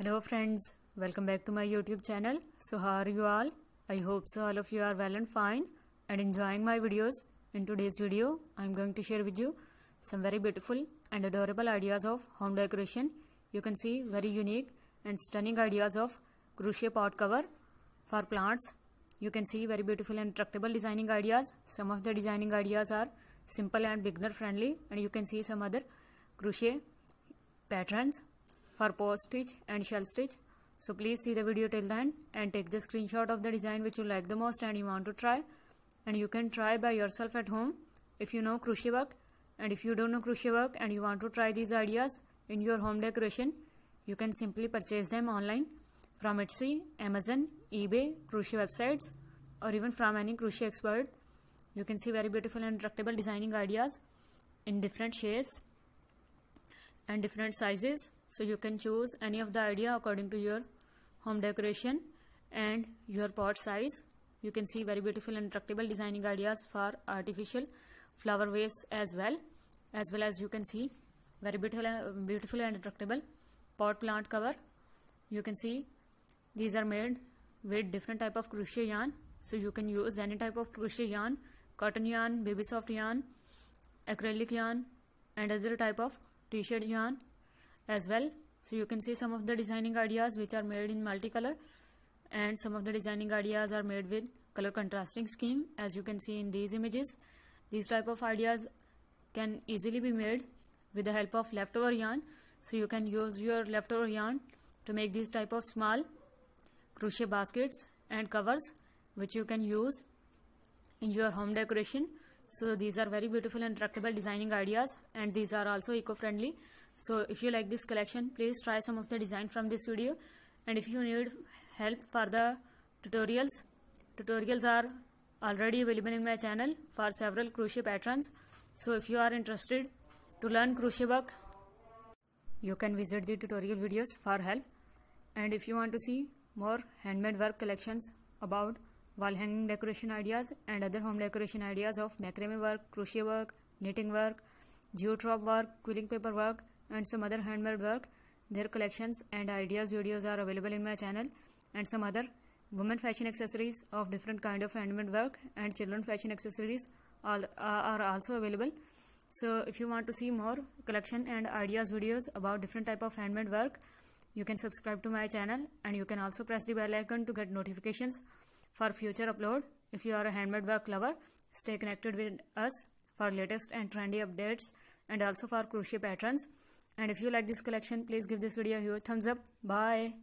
hello friends welcome back to my youtube channel so how are you all i hope so all of you are well and fine and enjoying my videos in today's video i'm going to share with you some very beautiful and adorable ideas of home decoration you can see very unique and stunning ideas of crochet pot cover for plants you can see very beautiful and tractable designing ideas some of the designing ideas are simple and beginner friendly and you can see some other crochet patterns for post stitch and shell stitch. So please see the video till then and take the screenshot of the design which you like the most and you want to try. And you can try by yourself at home if you know crochet work. And if you don't know crochet work and you want to try these ideas in your home decoration, you can simply purchase them online from Etsy, Amazon, eBay, crochet websites or even from any crochet expert. You can see very beautiful and tractable designing ideas in different shapes and different sizes so you can choose any of the idea according to your home decoration and your pot size you can see very beautiful and tractable designing ideas for artificial flower vase as well as well as you can see very beautiful beautiful and tractable pot plant cover you can see these are made with different type of crochet yarn so you can use any type of crochet yarn cotton yarn baby soft yarn acrylic yarn and other type of t-shirt yarn as well so you can see some of the designing ideas which are made in multicolor and some of the designing ideas are made with color contrasting scheme as you can see in these images these type of ideas can easily be made with the help of leftover yarn so you can use your leftover yarn to make these type of small crochet baskets and covers which you can use in your home decoration so these are very beautiful and tractable designing ideas and these are also eco-friendly so if you like this collection please try some of the design from this video and if you need help for the tutorials tutorials are already available in my channel for several crochet patterns so if you are interested to learn crochet work you can visit the tutorial videos for help and if you want to see more handmade work collections about wall hanging decoration ideas and other home decoration ideas of macrame work, crochet work, knitting work, geotrop work, quilling paper work and some other handmade work. Their collections and ideas videos are available in my channel and some other women fashion accessories of different kind of handmade work and children fashion accessories uh, are also available. So if you want to see more collection and ideas videos about different type of handmade work, you can subscribe to my channel and you can also press the bell icon to get notifications for future upload, if you are a handmade work lover, stay connected with us for latest and trendy updates and also for crochet patterns. And if you like this collection, please give this video a huge thumbs up. Bye.